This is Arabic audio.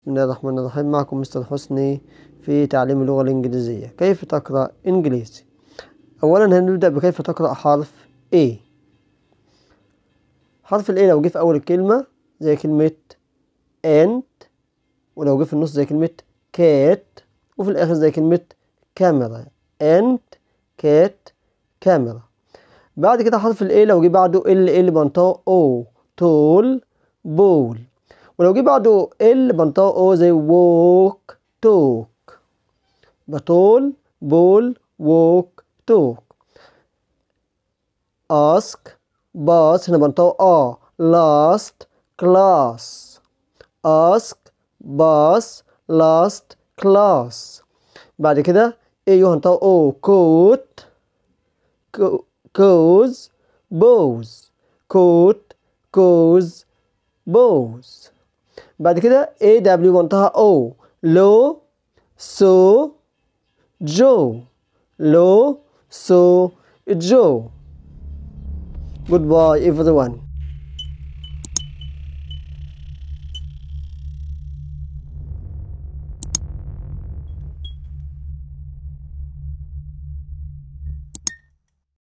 بسم الله الرحمن الرحيم معكم مستر حسني في تعليم اللغة الإنجليزية كيف تقرأ إنجليزي أولا هنبدأ بكيف تقرأ حرف A حرف الـ A لو جه في أول الكلمة زي كلمة أنت ولو جه في النص زي كلمة cat وفي الآخر زي كلمة كاميرا أنت cat كاميرا بعد كده حرف الـ A لو جه بعده ال ال منطقة O تول بول ولو جه بعده ال بنطقه او زي ووك توك بطول بول ووك توك اسك باص هنا بنطقه اه لاست كلاس اسك باص لاست كلاس بعد كده ايو هنطقه او كوت كوز بوز كوت كوز بوز بعد كده اي دبليو منطقة او لو سو جو لو سو جو goodbye everyone